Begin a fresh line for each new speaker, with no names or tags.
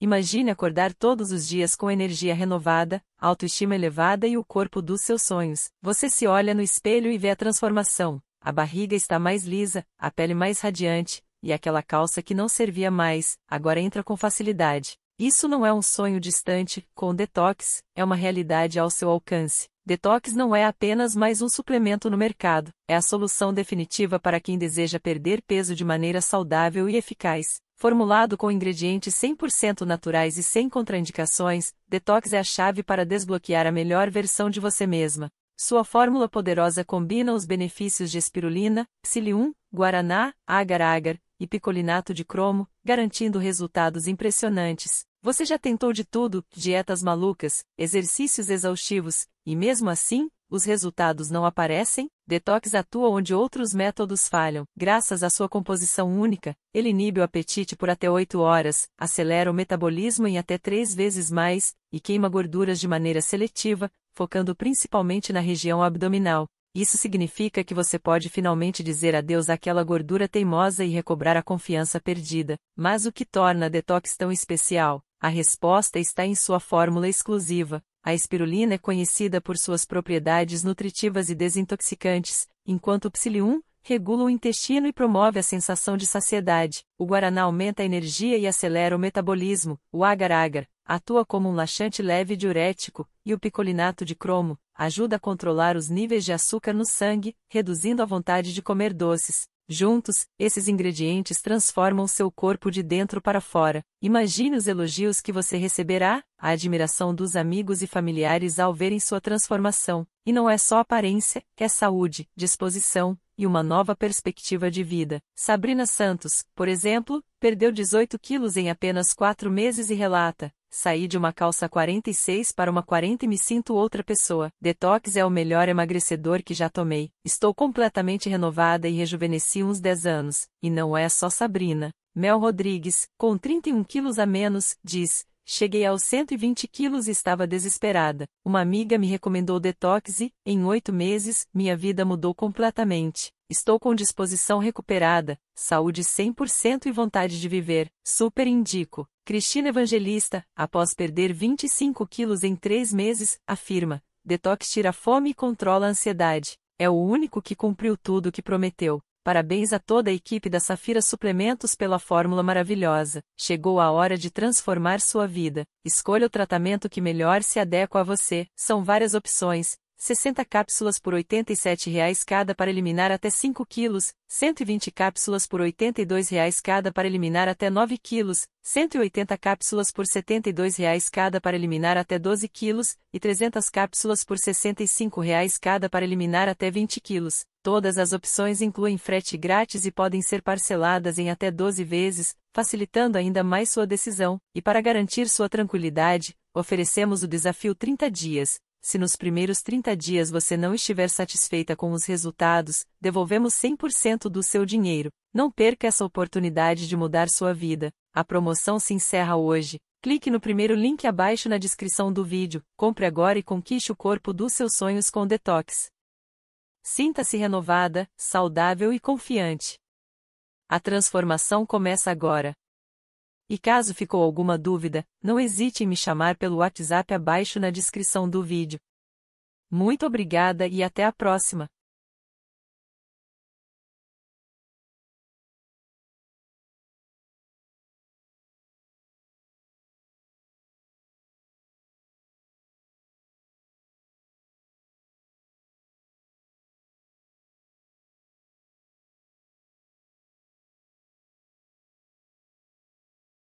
Imagine acordar todos os dias com energia renovada, autoestima elevada e o corpo dos seus sonhos. Você se olha no espelho e vê a transformação. A barriga está mais lisa, a pele mais radiante, e aquela calça que não servia mais, agora entra com facilidade. Isso não é um sonho distante, com detox, é uma realidade ao seu alcance. Detox não é apenas mais um suplemento no mercado, é a solução definitiva para quem deseja perder peso de maneira saudável e eficaz. Formulado com ingredientes 100% naturais e sem contraindicações, Detox é a chave para desbloquear a melhor versão de você mesma. Sua fórmula poderosa combina os benefícios de espirulina, psyllium, guaraná, agar-agar e picolinato de cromo, garantindo resultados impressionantes. Você já tentou de tudo, dietas malucas, exercícios exaustivos, e mesmo assim, os resultados não aparecem, Detox atua onde outros métodos falham. Graças à sua composição única, ele inibe o apetite por até 8 horas, acelera o metabolismo em até 3 vezes mais, e queima gorduras de maneira seletiva, focando principalmente na região abdominal. Isso significa que você pode finalmente dizer adeus àquela gordura teimosa e recobrar a confiança perdida. Mas o que torna a detox tão especial? A resposta está em sua fórmula exclusiva. A espirulina é conhecida por suas propriedades nutritivas e desintoxicantes, enquanto o psilium regula o intestino e promove a sensação de saciedade. O guaraná aumenta a energia e acelera o metabolismo. O agar-agar atua como um laxante leve diurético e o picolinato de cromo ajuda a controlar os níveis de açúcar no sangue, reduzindo a vontade de comer doces. Juntos, esses ingredientes transformam seu corpo de dentro para fora. Imagine os elogios que você receberá, a admiração dos amigos e familiares ao verem sua transformação. E não é só aparência, é saúde, disposição e uma nova perspectiva de vida. Sabrina Santos, por exemplo, perdeu 18 quilos em apenas 4 meses e relata: Saí de uma calça 46 para uma 40 e me sinto outra pessoa. Detox é o melhor emagrecedor que já tomei. Estou completamente renovada e rejuvenesci uns 10 anos. E não é só Sabrina. Mel Rodrigues, com 31 quilos a menos, diz, Cheguei aos 120 quilos e estava desesperada. Uma amiga me recomendou detox e, em oito meses, minha vida mudou completamente. Estou com disposição recuperada, saúde 100% e vontade de viver. Super indico. Cristina Evangelista, após perder 25 quilos em três meses, afirma: detox tira fome e controla a ansiedade. É o único que cumpriu tudo o que prometeu. Parabéns a toda a equipe da Safira Suplementos pela fórmula maravilhosa. Chegou a hora de transformar sua vida. Escolha o tratamento que melhor se adequa a você. São várias opções, 60 cápsulas por R$ 87,00 cada para eliminar até 5 quilos, 120 cápsulas por R$ 82,00 cada para eliminar até 9 quilos, 180 cápsulas por R$ 72,00 cada para eliminar até 12 quilos, e 300 cápsulas por R$ 65,00 cada para eliminar até 20 quilos. Todas as opções incluem frete grátis e podem ser parceladas em até 12 vezes, facilitando ainda mais sua decisão, e para garantir sua tranquilidade, oferecemos o desafio 30 dias se nos primeiros 30 dias você não estiver satisfeita com os resultados, devolvemos 100% do seu dinheiro. Não perca essa oportunidade de mudar sua vida. A promoção se encerra hoje. Clique no primeiro link abaixo na descrição do vídeo. Compre agora e conquiste o corpo dos seus sonhos com Detox. Sinta-se renovada, saudável e confiante. A transformação começa agora. E caso ficou alguma dúvida, não hesite em me chamar pelo WhatsApp abaixo na descrição do vídeo. Muito obrigada e até a próxima!